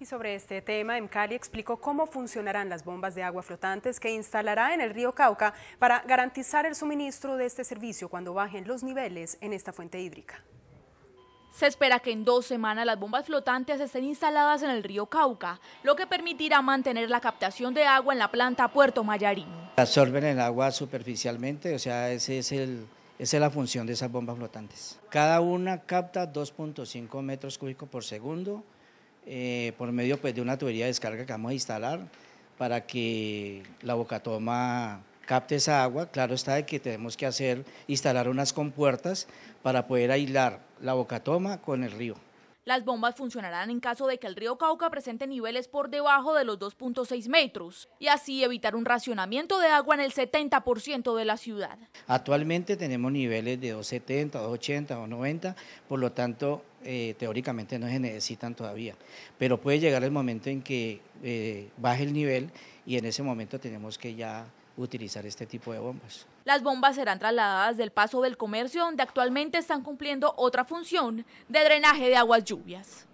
Y sobre este tema, Emcali explicó cómo funcionarán las bombas de agua flotantes que instalará en el río Cauca para garantizar el suministro de este servicio cuando bajen los niveles en esta fuente hídrica. Se espera que en dos semanas las bombas flotantes estén instaladas en el río Cauca, lo que permitirá mantener la captación de agua en la planta Puerto Mayarín. Absorben el agua superficialmente, o sea, ese es esa es la función de esas bombas flotantes. Cada una capta 2.5 metros cúbicos por segundo, eh, por medio pues, de una tubería de descarga que vamos a instalar para que la bocatoma capte esa agua. Claro está de que tenemos que hacer, instalar unas compuertas para poder aislar la bocatoma con el río. Las bombas funcionarán en caso de que el río Cauca presente niveles por debajo de los 2.6 metros y así evitar un racionamiento de agua en el 70% de la ciudad. Actualmente tenemos niveles de 2.70, 2.80, 2.90, por lo tanto eh, teóricamente no se necesitan todavía, pero puede llegar el momento en que eh, baje el nivel y en ese momento tenemos que ya utilizar este tipo de bombas. Las bombas serán trasladadas del paso del comercio, donde actualmente están cumpliendo otra función de drenaje de aguas lluvias.